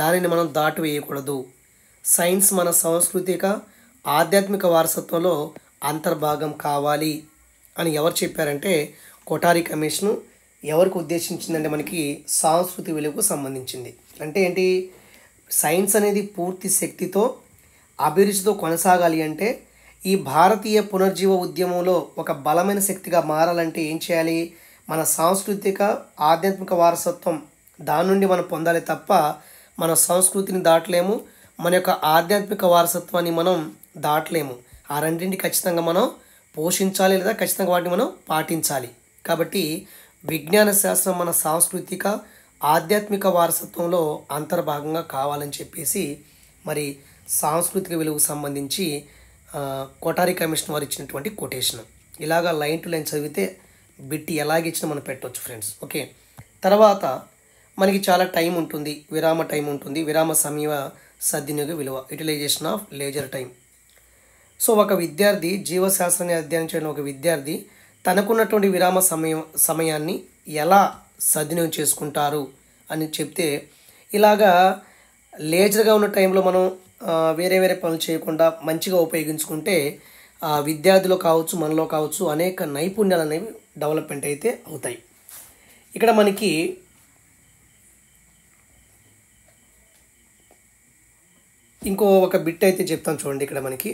దానిని మనం దాటు వేయకూడదు సైన్స్ మన సాంస్కృతిక ఆధ్యాత్మిక వారసత్వంలో అంతర్భాగం కావాలి అని ఎవరు చెప్పారంటే కొటారి కమిషను ఎవరికి ఉద్దేశించిందంటే మనకి సాంస్కృతి విలువకు సంబంధించింది అంటే ఏంటి సైన్స్ అనేది పూర్తి శక్తితో అభిరుచితో కొనసాగాలి అంటే ఈ భారతీయ పునర్జీవ ఉద్యమంలో ఒక బలమైన శక్తిగా మారాలంటే ఏం చేయాలి మన సాంస్కృతిక ఆధ్యాత్మిక వారసత్వం దాని నుండి మనం పొందాలి తప్ప మన సంస్కృతిని దాటలేము మన యొక్క ఆధ్యాత్మిక వారసత్వాన్ని మనం దాటలేము ఆ రెండింటి ఖచ్చితంగా మనం పోషించాలి లేదా ఖచ్చితంగా వాటిని మనం పాటించాలి కాబట్టి విజ్ఞాన శాస్త్రం మన సాంస్కృతిక ఆధ్యాత్మిక వారసత్వంలో అంతర్భాగంగా కావాలని చెప్పేసి మరి సాంస్కృతిక విలువకు సంబంధించి కోటారి కమిషన్ వారు ఇచ్చినటువంటి కొటేషన్ ఇలాగా లైన్ టు లైన్ చదివితే బిట్టి ఎలాగ ఇచ్చినా మనం పెట్టవచ్చు ఫ్రెండ్స్ ఓకే తర్వాత మనకి చాలా టైం ఉంటుంది విరామ టైం ఉంటుంది విరామ సమయ సద్వినియోగ విలువ utilisation of leisure time so ఒక విద్యార్థి జీవశాస్త్రాన్ని అధ్యయనం చేయడం ఒక విద్యార్థి తనకున్నటువంటి విరామ సమయం సమయాన్ని ఎలా సద్వినియోగం చేసుకుంటారు అని చెప్తే ఇలాగా లేజర్గా ఉన్న టైంలో మనం వేరే వేరే పనులు చేయకుండా మంచిగా ఉపయోగించుకుంటే విద్యార్థిలో కావచ్చు మనలో కావచ్చు అనేక నైపుణ్యాలు అనేవి డెవలప్మెంట్ అయితే అవుతాయి ఇక్కడ మనకి ఇంకో ఒక బిట్ అయితే చెప్తాను చూడండి ఇక్కడ మనకి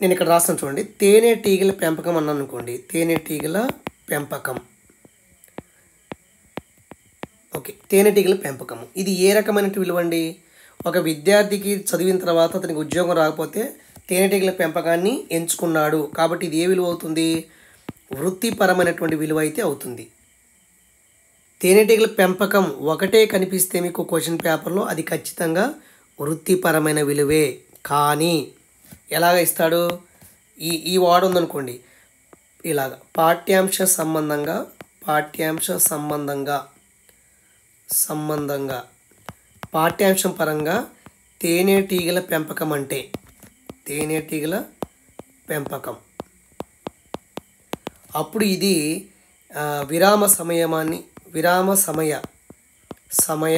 నేను ఇక్కడ రాస్తాను చూడండి తేనె టీగల పెంపకం అన్నాను అనుకోండి తేనె టీగల పెంపకం ఓకే తేనెటీగల పెంపకం ఇది ఏ రకమైనటువంటి విలువండి ఒక విద్యార్థికి చదివిన తర్వాత అతనికి ఉద్యోగం రాకపోతే తేనెటీగల పెంపకాన్ని ఎంచుకున్నాడు కాబట్టి ఇది ఏ విలువ అవుతుంది వృత్తిపరమైనటువంటి విలువ అయితే అవుతుంది తేనెటీగల పెంపకం ఒకటే కనిపిస్తే మీకు క్వశ్చన్ పేపర్లో అది ఖచ్చితంగా వృత్తిపరమైన విలువే కానీ ఎలాగ ఇస్తాడు ఈ ఈ వాడు ఉందనుకోండి ఇలాగ పాఠ్యాంశ సంబంధంగా పాఠ్యాంశ సంబంధంగా సంబంధంగా పాఠ్యాంశం పరంగా తేనెటీగల పెంపకం అంటే తేనెటీగల పెంపకం అప్పుడు ఇది విరామ సమయమాన్ని విరామ సమయ సమయ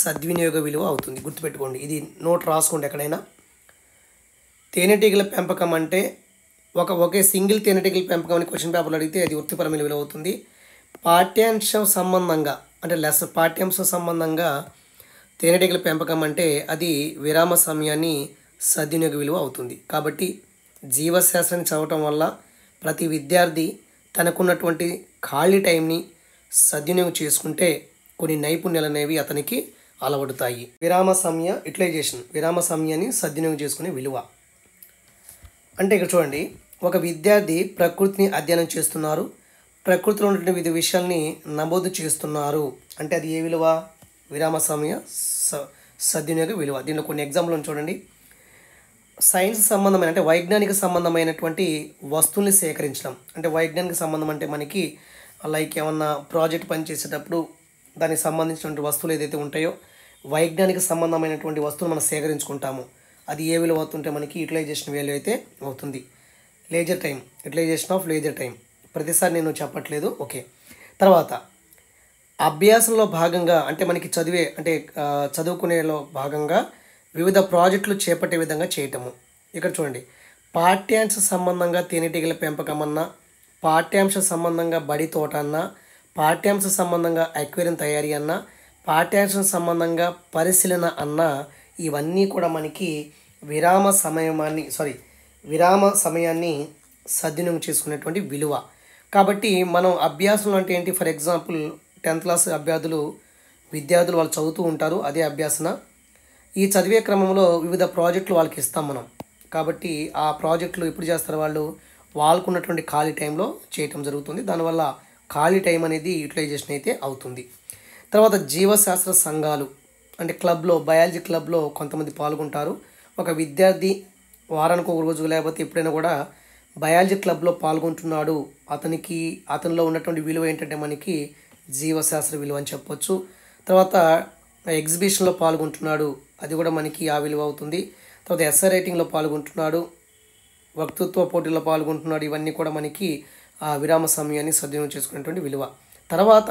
సద్వినియోగ విలువ అవుతుంది గుర్తుపెట్టుకోండి ఇది నోట్ రాసుకోండి ఎక్కడైనా తేనెటీగల పెంపకం అంటే ఒక ఒకే సింగిల్ తేనెటీగల పెంపకం అని క్వశ్చన్ పేపర్లో అడిగితే అది వృత్తిపరమైన విలువ అవుతుంది పాఠ్యాంశం సంబంధంగా అంటే లెస్ పాఠ్యాంశం సంబంధంగా తేనెటీగల పెంపకం అంటే అది విరామ సమయాన్ని సద్వినియోగ విలువ అవుతుంది కాబట్టి జీవశాస్త్రాన్ని చదవటం వల్ల ప్రతి విద్యార్థి తనకున్నటువంటి ఖాళీ టైంని సద్వినియోగం చేసుకుంటే కొన్ని నైపుణ్యాలు అనేవి అతనికి అలవడుతాయి విరామ సమయ యుటిలైజేషన్ విరామ సమయాన్ని సద్వినియోగం చేసుకునే విలువ అంటే ఇక్కడ చూడండి ఒక విద్యార్థి ప్రకృతిని అధ్యయనం చేస్తున్నారు ప్రకృతిలో ఉన్నటువంటి వివిధ విషయాల్ని నమోదు చేస్తున్నారు అంటే అది ఏ విలువ విరామ సమయ సద్వినియోగ విలువ దీనిలో కొన్ని ఎగ్జాంపుల్ చూడండి సైన్స్ సంబంధమైన అంటే వైజ్ఞానిక సంబంధమైనటువంటి వస్తువుల్ని సేకరించడం అంటే వైజ్ఞానిక సంబంధం అంటే మనకి లైక్ ఏమన్నా ప్రాజెక్ట్ పని చేసేటప్పుడు దానికి సంబంధించినటువంటి వస్తువులు ఏదైతే ఉంటాయో వైజ్ఞానిక సంబంధమైనటువంటి వస్తువులు మనం సేకరించుకుంటాము అది ఏ విలువ అవుతుంటే మనకి యూటిలైజేషన్ వేలు అయితే అవుతుంది leisure time utilisation of leisure time ప్రతిసారి నేను చెప్పట్లేదు ఓకే తర్వాత అభ్యాసంలో భాగంగా అంటే మనకి చదివే అంటే చదువుకునేలో భాగంగా వివిధ ప్రాజెక్టులు చేపట్టే విధంగా చేయటము ఇక్కడ చూడండి పాఠ్యాంశ సంబంధంగా తేనెటీగల పెంపకం అన్న పాఠ్యాంశ సంబంధంగా బడి తోట అన్న పాఠ్యాంశ సంబంధంగా అక్వేరియం తయారీ అన్న పాఠ్యాంశం సంబంధంగా పరిశీలన అన్న ఇవన్నీ కూడా మనకి విరామ సమయమాన్ని సారీ విరామ సమయాన్ని సద్వినియోగం చేసుకునేటువంటి విలువ కాబట్టి మనం అభ్యాసంలో అంటే ఏంటి ఫర్ ఎగ్జాంపుల్ టెన్త్ క్లాస్ అభ్యర్థులు విద్యార్థులు వాళ్ళు చదువుతూ ఉంటారు అదే అభ్యాసన ఈ చదివే క్రమంలో వివిధ ప్రాజెక్టులు వాళ్ళకి ఇస్తాం మనం కాబట్టి ఆ ప్రాజెక్టులు ఎప్పుడు చేస్తారు వాళ్ళు వాళ్ళకు ఉన్నటువంటి ఖాళీ టైంలో చేయటం జరుగుతుంది దానివల్ల ఖాళీ టైం అనేది యూటిలైజేషన్ అయితే అవుతుంది తర్వాత జీవశాస్త్ర సంఘాలు అంటే క్లబ్లో బయాలజీ క్లబ్లో కొంతమంది పాల్గొంటారు ఒక విద్యార్థి వారానికి ఒక రోజు లేకపోతే ఎప్పుడైనా కూడా బయాలజీ క్లబ్లో పాల్గొంటున్నాడు అతనికి అతనిలో ఉన్నటువంటి విలువ ఏంటంటే మనకి జీవశాస్త్ర విలువ అని చెప్పొచ్చు తర్వాత ఎగ్జిబిషన్లో పాల్గొంటున్నాడు అది కూడా మనకి ఆ విలువ అవుతుంది తర్వాత ఎస్ఆర్ రైటింగ్లో పాల్గొంటున్నాడు వక్తృత్వ పోటీల్లో పాల్గొంటున్నాడు ఇవన్నీ కూడా మనకి ఆ విరామ సమయాన్ని సద్వినియోగం చేసుకునేటువంటి విలువ తర్వాత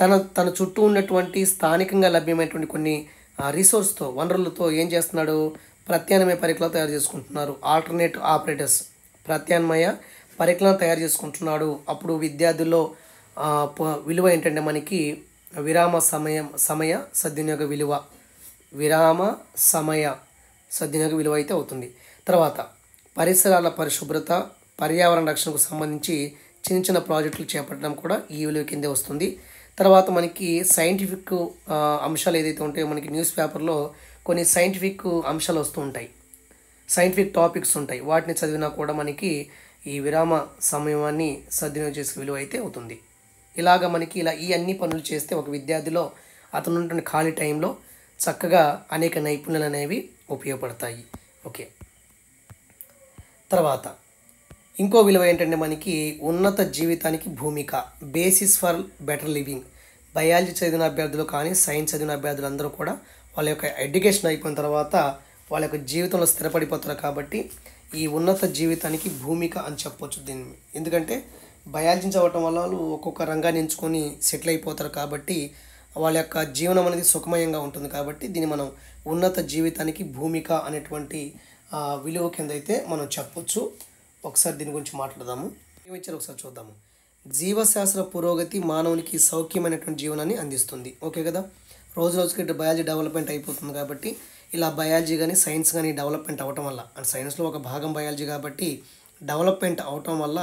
తన తన చుట్టూ ఉన్నటువంటి స్థానికంగా లభ్యమైనటువంటి కొన్ని రిసోర్స్తో వనరులతో ఏం చేస్తున్నాడు ప్రత్యామ్నాయ పరికరాలు తయారు చేసుకుంటున్నారు ఆల్టర్నేట్ ఆపరేటర్స్ ప్రత్యామ్నాయ పరికరాలు తయారు చేసుకుంటున్నాడు అప్పుడు విద్యార్థుల్లో విలువ ఏంటంటే మనకి విరామ సమయం సమయ సద్వినియోగ విలువ విరామ సమయ సద్వినియోగ విలువ అయితే అవుతుంది తర్వాత పరిసరాల పరిశుభ్రత పర్యావరణ రక్షణకు సంబంధించి చిన్న చిన్న ప్రాజెక్టులు చేపట్టడం కూడా ఈ విలువ కిందే వస్తుంది తర్వాత మనకి సైంటిఫిక్ అంశాలు ఏదైతే ఉంటాయో మనకి న్యూస్ పేపర్లో కొన్ని సైంటిఫిక్ అంశాలు వస్తూ ఉంటాయి సైంటిఫిక్ టాపిక్స్ ఉంటాయి వాటిని చదివినా కూడా మనకి ఈ విరామ సమయాన్ని సద్వినియోగం చేసే విలువ అయితే అవుతుంది ఇలాగ మనకి ఇలా ఈ అన్ని పనులు చేస్తే ఒక విద్యార్థిలో అతను ఉన్న ఖాళీ టైంలో చక్కగా అనేక నైపుణ్యాలు అనేవి ఉపయోగపడతాయి ఓకే తర్వాత ఇంకో విలువ ఏంటంటే మనకి ఉన్నత జీవితానికి భూమిక basis for better living biology చదివిన అభ్యర్థులు కానీ సైన్స్ చదివిన అభ్యర్థులు అందరూ కూడా వాళ్ళ యొక్క ఎడ్యుకేషన్ అయిపోయిన తర్వాత వాళ్ళ యొక్క జీవితంలో స్థిరపడిపోతారు కాబట్టి ఈ ఉన్నత జీవితానికి భూమిక అని చెప్పొచ్చు దీన్ని ఎందుకంటే బయాలజీ చదవటం వల్ల వాళ్ళు ఒక్కొక్క రంగాన్ని ఎంచుకొని సెటిల్ అయిపోతారు కాబట్టి వాళ్ళ యొక్క జీవనం అనేది సుఖమయంగా ఉంటుంది కాబట్టి దీన్ని మనం ఉన్నత జీవితానికి భూమిక అనేటువంటి విలువ కింద అయితే మనం చెప్పొచ్చు ఒకసారి దీని గురించి మాట్లాడదాము ఏమిచ్చారు ఒకసారి చూద్దాము జీవశాస్త్ర పురోగతి మానవునికి సౌఖ్యమైనటువంటి జీవనాన్ని అందిస్తుంది ఓకే కదా రోజు రోజుకి బయాలజీ డెవలప్మెంట్ అయిపోతుంది కాబట్టి ఇలా బయాలజీ కానీ సైన్స్ కానీ డెవలప్మెంట్ అవ్వటం వల్ల అండ్ సైన్స్లో ఒక భాగం బయాలజీ కాబట్టి డెవలప్మెంట్ అవటం వల్ల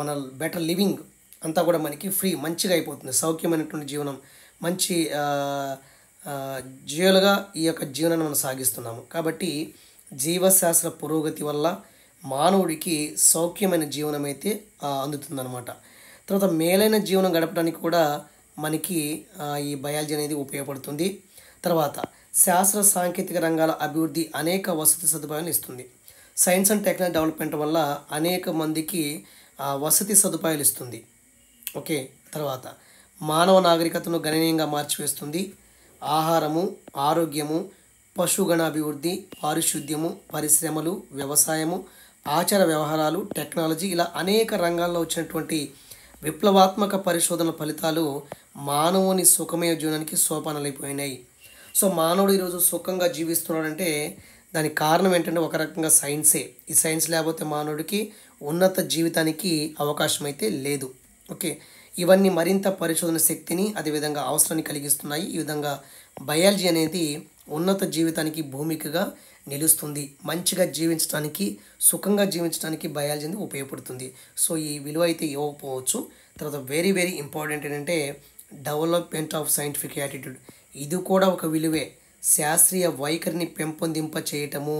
మన బెటర్ లివింగ్ అంతా కూడా మనకి ఫ్రీ మంచిగా అయిపోతుంది సౌఖ్యమైనటువంటి జీవనం మంచి జీవులుగా ఈ యొక్క జీవనాన్ని మనం సాగిస్తున్నాము కాబట్టి జీవశాస్త్ర పురోగతి వల్ల మానవుడికి సౌఖ్యమైన జీవనం అయితే అందుతుందనమాట తర్వాత మేలైన జీవనం గడపడానికి కూడా మనకి ఈ బయాలజీ అనేది ఉపయోగపడుతుంది తర్వాత శాస్త్ర సాంకేతిక రంగాల అభివృద్ధి అనేక వసతి సదుపాయాలు ఇస్తుంది సైన్స్ అండ్ టెక్నాలజీ డెవలప్మెంట్ వల్ల అనేక మందికి వసతి సదుపాయాలు ఇస్తుంది ఓకే తర్వాత మానవ నాగరికతను గణనీయంగా మార్చివేస్తుంది ఆహారము ఆరోగ్యము పశుగణాభివృద్ధి పారిశుద్ధ్యము పరిశ్రమలు వ్యవసాయము ఆచార వ్యవహారాలు టెక్నాలజీ ఇలా అనేక రంగాల్లో వచ్చినటువంటి విప్లవాత్మక పరిశోధన ఫలితాలు మానవుని సుఖమయ జీవనానికి సోపానాలైపోయినాయి సో మానవుడు ఈరోజు సుఖంగా జీవిస్తున్నాడంటే దానికి కారణం ఏంటంటే ఒక రకంగా సైన్సే ఈ సైన్స్ లేకపోతే మానవుడికి ఉన్నత జీవితానికి అవకాశం అయితే లేదు ఓకే ఇవన్నీ మరింత పరిశోధన శక్తిని అదేవిధంగా అవసరాన్ని కలిగిస్తున్నాయి ఈ విధంగా బయాలజీ అనేది ఉన్నత జీవితానికి భూమికగా నిలుస్తుంది మంచిగా జీవించడానికి సుఖంగా జీవించడానికి బయాలజీ అనేది ఉపయోగపడుతుంది సో ఈ విలువ అయితే ఇవ్వకపోవచ్చు తర్వాత వెరీ వెరీ ఇంపార్టెంట్ ఏంటంటే డెవలప్మెంట్ ఆఫ్ సైంటిఫిక్ యాటిట్యూడ్ ఇది కూడా ఒక విలువే శాస్త్రీయ వైఖరిని పెంపొందింప చేయటము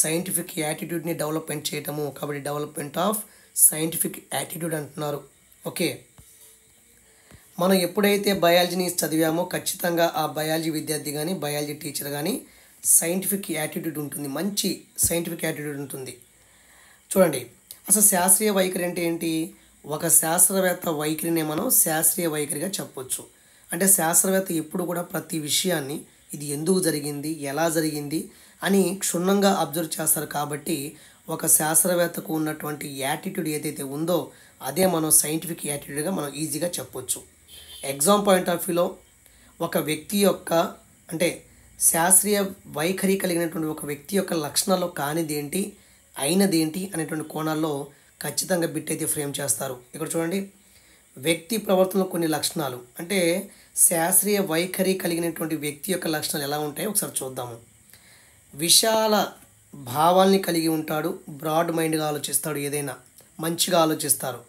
సైంటిఫిక్ యాటిట్యూడ్ని డెవలప్మెంట్ చేయటము కాబట్టి డెవలప్మెంట్ ఆఫ్ సైంటిఫిక్ యాటిట్యూడ్ అంటున్నారు ఓకే మనం ఎప్పుడైతే బయాలజీని చదివామో ఖచ్చితంగా ఆ బయాలజీ విద్యార్థి కానీ బయాలజీ టీచర్ కానీ సైంటిఫిక్ యాటిట్యూడ్ ఉంటుంది మంచి సైంటిఫిక్ యాటిట్యూడ్ ఉంటుంది చూడండి అసలు శాస్త్రీయ వైఖరి అంటే ఏంటి ఒక శాస్త్రవేత్త వైఖరినే మనం శాస్త్రీయ వైఖరిగా చెప్పొచ్చు అంటే శాస్త్రవేత్త ఎప్పుడు కూడా ప్రతి విషయాన్ని ఇది ఎందుకు జరిగింది ఎలా జరిగింది అని క్షుణ్ణంగా అబ్జర్వ్ చేస్తారు కాబట్టి ఒక శాస్త్రవేత్తకు ఉన్నటువంటి యాటిట్యూడ్ ఏదైతే ఉందో అదే మనం సైంటిఫిక్ యాటిట్యూడ్గా మనం ఈజీగా చెప్పొచ్చు ఎగ్జామ్ పాయింట్ ఆఫ్ వ్యూలో ఒక వ్యక్తి యొక్క అంటే శాస్త్రీయ వైఖరి కలిగినటువంటి ఒక వ్యక్తి యొక్క లక్షణాలు కానిదేంటి అయినదేంటి అనేటువంటి కోణాల్లో ఖచ్చితంగా బిట్ అయితే ఫ్రేమ్ చేస్తారు ఇక్కడ చూడండి వ్యక్తి ప్రవర్తనలో కొన్ని లక్షణాలు అంటే శాస్త్రీయ వైఖరి కలిగినటువంటి వ్యక్తి యొక్క లక్షణాలు ఎలా ఉంటాయో ఒకసారి చూద్దాము విశాల భావాల్ని కలిగి ఉంటాడు బ్రాడ్ మైండ్గా ఆలోచిస్తాడు ఏదైనా మంచిగా ఆలోచిస్తారు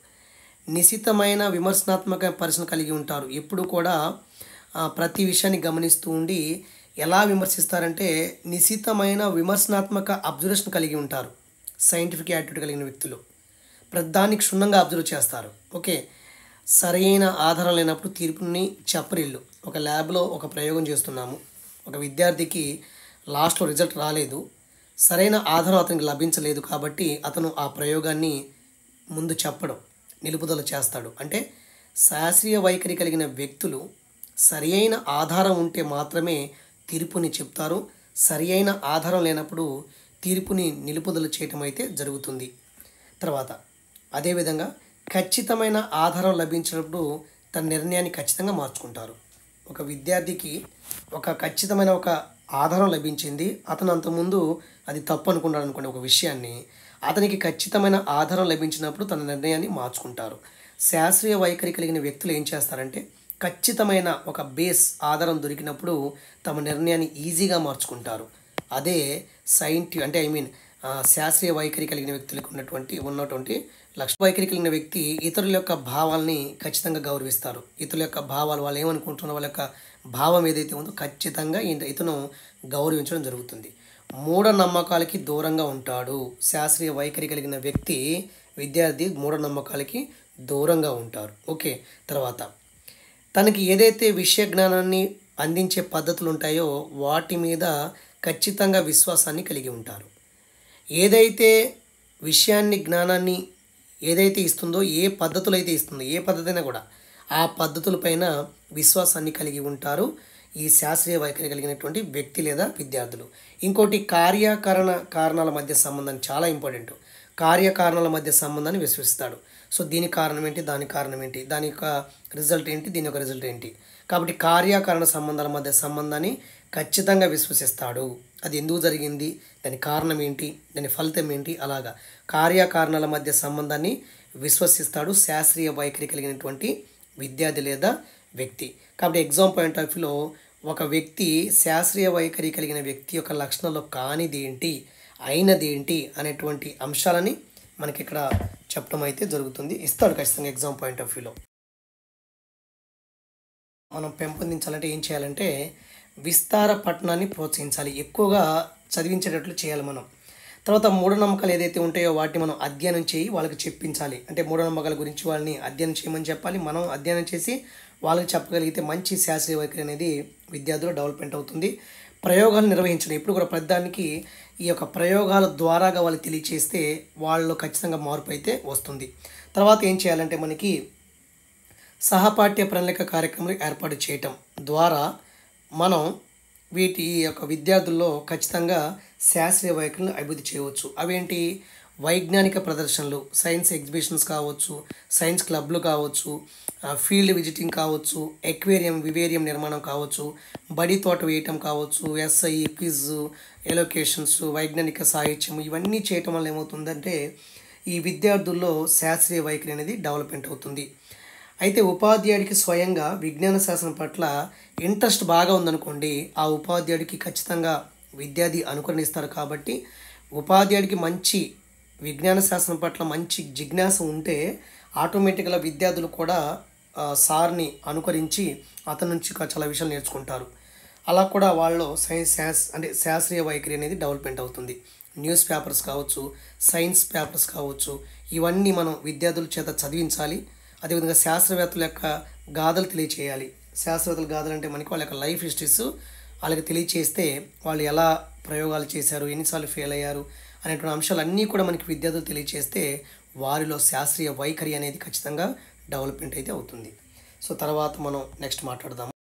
నిశితమైన విమర్శనాత్మక పరిశ్రమ కలిగి ఉంటారు ఎప్పుడు కూడా ప్రతి విషయాన్ని గమనిస్తూ ఉండి ఎలా విమర్శిస్తారంటే నిశితమైన విమర్శనాత్మక అబ్జర్వేషన్ కలిగి ఉంటారు సైంటిఫిక్ యాటిట్యూడ్ కలిగిన వ్యక్తులు ప్రతిదాన్ని క్షుణ్ణంగా అబ్జర్వ్ చేస్తారు ఓకే సరైన ఆధారం లేనప్పుడు తీర్పుని చెప్పరిల్లు ఒక ల్యాబ్లో ఒక ప్రయోగం చేస్తున్నాము ఒక విద్యార్థికి లాస్ట్లో రిజల్ట్ రాలేదు సరైన ఆధారం అతనికి లభించలేదు కాబట్టి అతను ఆ ప్రయోగాన్ని ముందు చెప్పడం నిలుపుదల చేస్తాడు అంటే శాస్త్రీయ వైఖరి కలిగిన వ్యక్తులు సరి అయిన ఆధారం ఉంటే మాత్రమే తీర్పుని చెప్తారు సరి అయిన ఆధారం లేనప్పుడు తీర్పుని నిలుపుదల చేయటం అయితే జరుగుతుంది తర్వాత అదేవిధంగా ఖచ్చితమైన ఆధారం లభించినప్పుడు తన నిర్ణయాన్ని ఖచ్చితంగా మార్చుకుంటారు ఒక విద్యార్థికి ఒక ఖచ్చితమైన ఒక ఆధారం లభించింది అతను అంతకుముందు అది తప్పు అనుకున్నాడు అనుకోండి ఒక విషయాన్ని అతనికి ఖచ్చితమైన ఆధారం లభించినప్పుడు తన నిర్ణయాన్ని మార్చుకుంటారు శాస్త్రీయ వైఖరి కలిగిన వ్యక్తులు ఏం చేస్తారంటే ఖచ్చితమైన ఒక బేస్ ఆధారం దొరికినప్పుడు తమ నిర్ణయాన్ని ఈజీగా మార్చుకుంటారు అదే సైంటి అంటే ఐ మీన్ శాస్త్రీయ వైఖరి కలిగిన వ్యక్తులకు ఉన్నటువంటి ఉన్నటువంటి లక్ష వైఖరి కలిగిన వ్యక్తి ఇతరుల యొక్క భావాల్ని ఖచ్చితంగా గౌరవిస్తారు ఇతరుల యొక్క భావాలు వాళ్ళు ఏమనుకుంటున్నారు వాళ్ళ యొక్క భావం ఏదైతే ఉందో ఖచ్చితంగా ఇతను గౌరవించడం జరుగుతుంది మూఢనమ్మకాలకి దూరంగా ఉంటాడు శాస్త్రీయ వైఖరి కలిగిన వ్యక్తి విద్యార్థి మూఢనమ్మకాలకి దూరంగా ఉంటారు ఓకే తర్వాత తనకి ఏదైతే విషయ జ్ఞానాన్ని అందించే పద్ధతులు ఉంటాయో వాటి మీద ఖచ్చితంగా విశ్వాసాన్ని కలిగి ఉంటారు ఏదైతే విషయాన్ని జ్ఞానాన్ని ఏదైతే ఇస్తుందో ఏ పద్ధతులు అయితే ఇస్తుందో ఏ పద్ధతి అయినా కూడా ఆ పద్ధతులపైన విశ్వాసాన్ని కలిగి ఉంటారు ఈ శాస్త్రీయ వైఖరి కలిగినటువంటి వ్యక్తి లేదా విద్యార్థులు ఇంకోటి కార్యకరణ కారణాల మధ్య సంబంధం చాలా ఇంపార్టెంట్ కార్యకారణాల మధ్య సంబంధాన్ని విశ్వసిస్తాడు సో దీని కారణం ఏంటి దాని కారణం ఏంటి దాని యొక్క రిజల్ట్ ఏంటి దీని యొక్క రిజల్ట్ ఏంటి కాబట్టి కార్యకరణ సంబంధాల మధ్య సంబంధాన్ని ఖచ్చితంగా విశ్వసిస్తాడు అది ఎందుకు జరిగింది దాని కారణం ఏంటి దాని ఫలితం ఏంటి అలాగా కార్యకారణాల మధ్య సంబంధాన్ని విశ్వసిస్తాడు శాస్త్రీయ వైఖరి కలిగినటువంటి విద్యార్థి లేదా వ్యక్తి కాబట్టి ఎగ్జామ్ పాయింట్ ఆఫ్ వ్యూలో ఒక వ్యక్తి శాస్త్రీయ వైఖరి కలిగిన వ్యక్తి యొక్క లక్షణాలు కానిదేంటి అయినదేంటి అనేటువంటి అంశాలని మనకి ఇక్కడ చెప్పడం అయితే జరుగుతుంది ఇస్తాడు ఖచ్చితంగా ఎగ్జామ్ పాయింట్ ఆఫ్ వ్యూలో మనం పెంపొందించాలంటే ఏం చేయాలంటే విస్తార పట్టణాన్ని ప్రోత్సహించాలి ఎక్కువగా చదివించేటట్లు చేయాలి మనం తర్వాత మూఢనమ్మకాలు ఏదైతే ఉంటాయో వాటిని మనం అధ్యయనం చేయి వాళ్ళకి చెప్పించాలి అంటే మూఢనమ్మకాల గురించి వాళ్ళని అధ్యయనం చేయమని చెప్పాలి మనం అధ్యయనం చేసి వాళ్ళకి చెప్పగలిగితే మంచి శాస్త్రీయ వైఖరి అనేది విద్యార్థులు డెవలప్మెంట్ అవుతుంది ప్రయోగాలు నిర్వహించడం ఇప్పుడు కూడా ప్రతిదానికి ఈ యొక్క ప్రయోగాల ద్వారాగా వాళ్ళు తెలియచేస్తే వాళ్ళు ఖచ్చితంగా మార్పు అయితే వస్తుంది తర్వాత ఏం చేయాలంటే మనకి సహపాఠ్య ప్రణాళిక కార్యక్రమాలు ఏర్పాటు చేయటం ద్వారా మనం వీటి యొక్క విద్యార్థుల్లో ఖచ్చితంగా శాస్త్రీయ వైఖరిని అభివృద్ధి చేయవచ్చు అవేంటి వైజ్ఞానిక ప్రదర్శనలు సైన్స్ ఎగ్జిబిషన్స్ కావచ్చు సైన్స్ క్లబ్లు కావచ్చు ఫీల్డ్ విజిటింగ్ కావచ్చు ఎక్వేరియం వివేరియం నిర్మాణం కావచ్చు బడి తోట వేయటం కావచ్చు ఎస్ఐ క్విజ్ ఎలొకేషన్స్ వైజ్ఞానిక సాహిత్యం ఇవన్నీ చేయటం వల్ల ఏమవుతుందంటే ఈ విద్యార్థుల్లో శాస్త్రీయ వైఖరి అనేది డెవలప్మెంట్ అవుతుంది అయితే ఉపాధ్యాయుడికి స్వయంగా విజ్ఞాన శాస్త్రం పట్ల ఇంట్రెస్ట్ బాగా ఉందనుకోండి ఆ ఉపాధ్యాయుడికి ఖచ్చితంగా విద్యార్థి అనుకరణిస్తారు కాబట్టి ఉపాధ్యాయుడికి మంచి విజ్ఞాన శాస్త్రం పట్ల మంచి జిజ్ఞాస ఉంటే ఆటోమేటిక్గా విద్యార్థులు కూడా సార్ని అనుకరించి అతని నుంచి చాలా విషయాలు నేర్చుకుంటారు అలా కూడా వాళ్ళు సైన్స్ శాస్ అంటే శాస్త్రీయ వైఖరి అనేది డెవలప్మెంట్ అవుతుంది న్యూస్ పేపర్స్ కావచ్చు సైన్స్ పేపర్స్ కావచ్చు ఇవన్నీ మనం విద్యార్థుల చేత చదివించాలి అదేవిధంగా శాస్త్రవేత్తల యొక్క గాథలు తెలియచేయాలి శాస్త్రవేత్తల గాథలు అంటే మనకి వాళ్ళ యొక్క లైఫ్ హిస్టరీస్ వాళ్ళకి తెలియచేస్తే వాళ్ళు ఎలా ప్రయోగాలు చేశారు ఎన్నిసార్లు ఫెయిల్ అయ్యారు అనేటువంటి అంశాలన్నీ కూడా మనకి విద్యార్థులు తెలియచేస్తే వారిలో శాస్త్రీయ వైఖరి అనేది ఖచ్చితంగా డెవలప్మెంట్ అయితే అవుతుంది సో తర్వాత మనం నెక్స్ట్ మాట్లాడదాం